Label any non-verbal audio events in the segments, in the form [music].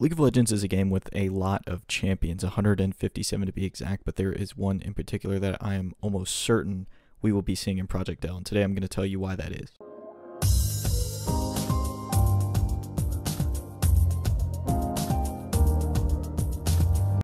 League of Legends is a game with a lot of champions, 157 to be exact, but there is one in particular that I am almost certain we will be seeing in Project L, and today I'm going to tell you why that is.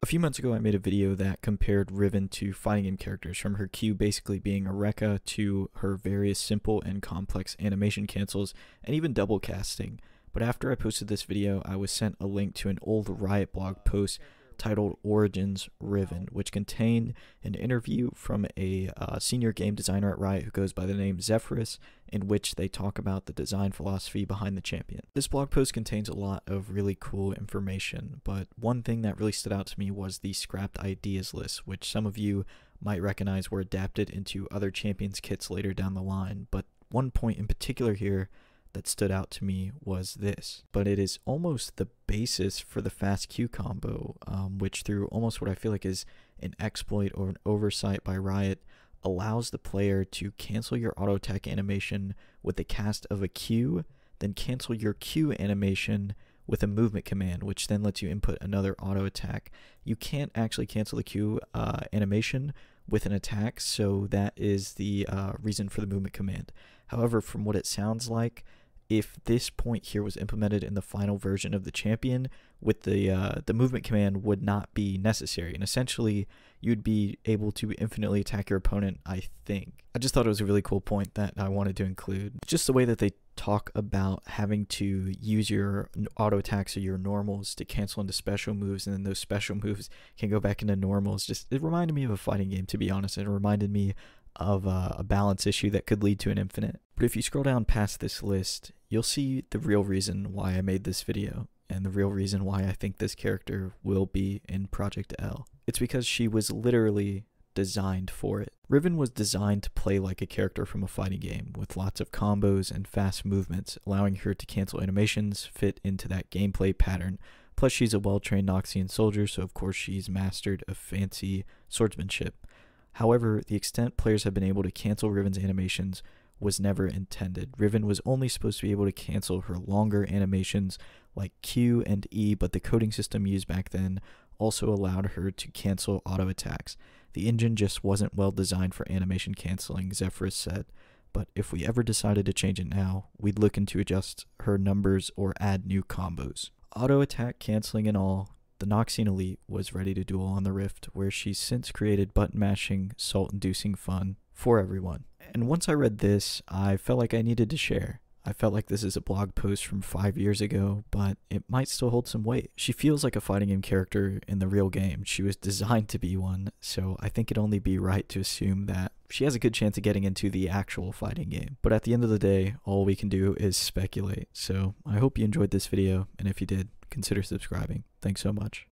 A few months ago, I made a video that compared Riven to fighting game characters, from her Q basically being a Rekka to her various simple and complex animation cancels, and even double casting. But after I posted this video, I was sent a link to an old Riot blog post titled Origins Riven, which contained an interview from a uh, senior game designer at Riot who goes by the name Zephyrus, in which they talk about the design philosophy behind the champion. This blog post contains a lot of really cool information, but one thing that really stood out to me was the scrapped ideas list, which some of you might recognize were adapted into other champions kits later down the line. But one point in particular here that stood out to me was this, but it is almost the basis for the fast Q combo, um, which through almost what I feel like is an exploit or an oversight by Riot allows the player to cancel your auto attack animation with the cast of a Q, then cancel your Q animation with a movement command, which then lets you input another auto attack. You can't actually cancel the Q uh, animation with an attack, so that is the uh, reason for the movement command. However, from what it sounds like, if this point here was implemented in the final version of the champion with the uh, the movement command would not be necessary and essentially you'd be able to infinitely attack your opponent i think i just thought it was a really cool point that i wanted to include just the way that they talk about having to use your auto attacks or your normals to cancel into special moves and then those special [laughs] moves can go back into normals just it reminded me of a fighting game to be honest it reminded me of uh, a balance issue that could lead to an infinite but if you scroll down past this list you'll see the real reason why I made this video and the real reason why I think this character will be in Project L. It's because she was literally designed for it. Riven was designed to play like a character from a fighting game, with lots of combos and fast movements, allowing her to cancel animations, fit into that gameplay pattern. Plus, she's a well trained Noxian soldier, so of course, she's mastered a fancy swordsmanship. However, the extent players have been able to cancel Riven's animations was never intended. Riven was only supposed to be able to cancel her longer animations like Q and E, but the coding system used back then also allowed her to cancel auto attacks. The engine just wasn't well designed for animation canceling, Zephyrus said, but if we ever decided to change it now, we'd look into adjust her numbers or add new combos. Auto attack canceling and all, the Noxian Elite was ready to duel on the Rift, where she's since created button mashing, salt inducing fun, for everyone. And once I read this, I felt like I needed to share. I felt like this is a blog post from five years ago, but it might still hold some weight. She feels like a fighting game character in the real game. She was designed to be one, so I think it'd only be right to assume that she has a good chance of getting into the actual fighting game. But at the end of the day, all we can do is speculate. So I hope you enjoyed this video, and if you did, consider subscribing. Thanks so much.